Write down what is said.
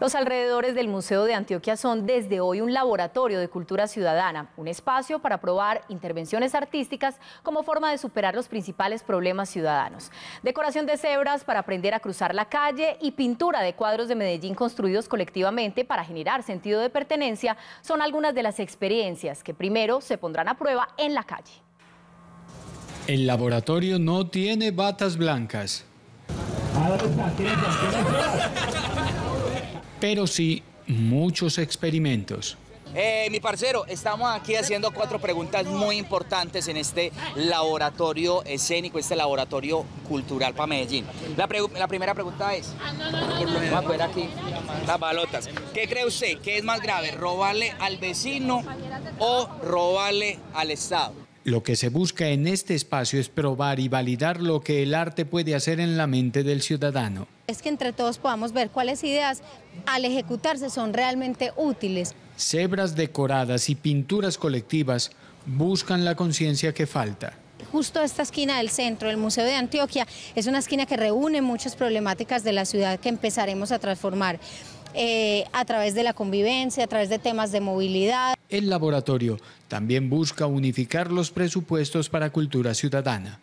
Los alrededores del Museo de Antioquia son desde hoy un laboratorio de cultura ciudadana, un espacio para probar intervenciones artísticas como forma de superar los principales problemas ciudadanos. Decoración de cebras para aprender a cruzar la calle y pintura de cuadros de Medellín construidos colectivamente para generar sentido de pertenencia son algunas de las experiencias que primero se pondrán a prueba en la calle. El laboratorio no tiene batas blancas. Ah, pero sí muchos experimentos. Eh, mi parcero, estamos aquí haciendo cuatro preguntas muy importantes en este laboratorio escénico, este laboratorio cultural para Medellín. La, primera pregunta es, las balotas. ¿Qué cree usted? ¿Qué es más grave, robarle al vecino o robarle al Estado? Lo que se busca en este espacio es probar y validar lo que el arte puede hacer en la mente del ciudadano. Es que entre todos podamos ver cuáles ideas al ejecutarse son realmente útiles. Cebras decoradas y pinturas colectivas buscan la conciencia que falta justo esta esquina del centro, el Museo de Antioquia, es una esquina que reúne muchas problemáticas de la ciudad que empezaremos a transformar. Eh, a través de la convivencia, a través de temas de movilidad. El laboratorio también busca unificar los presupuestos para cultura ciudadana.